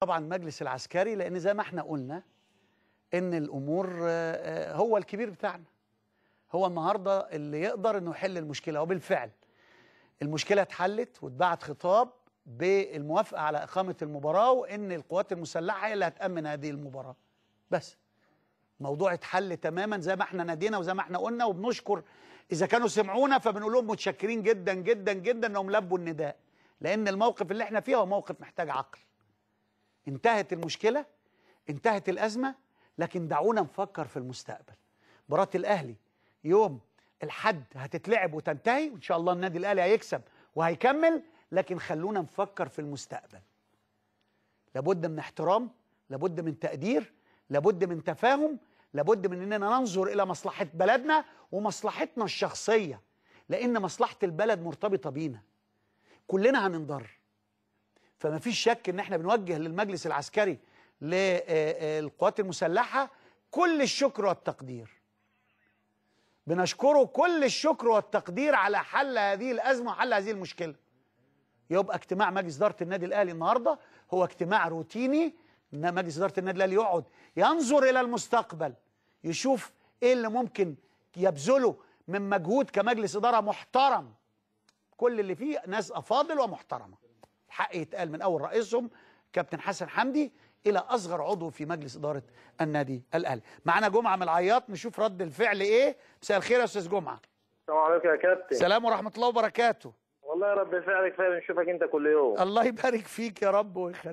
طبعا المجلس العسكري لان زي ما احنا قلنا ان الامور آه، آه، هو الكبير بتاعنا هو النهارده اللي يقدر انه يحل المشكله وبالفعل المشكله اتحلت واتبعت خطاب بالموافقه على اقامه المباراه وان القوات المسلحه هي اللي هتامن هذه المباراه بس موضوع اتحل تماما زي ما احنا نادينا وزي ما احنا قلنا وبنشكر اذا كانوا سمعونا فبنقول لهم متشكرين جدا جدا جدا انهم لبوا النداء لان الموقف اللي احنا فيه هو موقف محتاج عقل انتهت المشكلة انتهت الأزمة لكن دعونا نفكر في المستقبل مباراة الأهلي يوم الحد هتتلعب وتنتهي وإن شاء الله النادي الأهلي هيكسب وهيكمل لكن خلونا نفكر في المستقبل لابد من احترام لابد من تقدير لابد من تفاهم لابد من اننا ننظر الى مصلحه بلدنا ومصلحتنا الشخصيه لان مصلحه البلد مرتبطه بينا كلنا هننضر فما فيش شك ان احنا بنوجه للمجلس العسكري للقوات آه، آه، المسلحه كل الشكر والتقدير بنشكره كل الشكر والتقدير على حل هذه الازمه وحل هذه المشكله يبقى اجتماع مجلس اداره النادي الاهلي النهارده هو اجتماع روتيني ان مجلس اداره النادي الاهلي يقعد ينظر الى المستقبل يشوف ايه اللي ممكن يبذله من مجهود كمجلس اداره محترم كل اللي فيه ناس افاضل ومحترمه حق يتقال من اول رئيسهم كابتن حسن حمدي الى اصغر عضو في مجلس اداره النادي الاهلي معانا جمعه من العياط نشوف رد الفعل ايه مساء الخير يا استاذ جمعه السلام عليكم يا كابتن سلام ورحمه الله وبركاته والله يا رب فعلك فعلا نشوفك انت كل يوم الله يبارك فيك يا رب ويخليك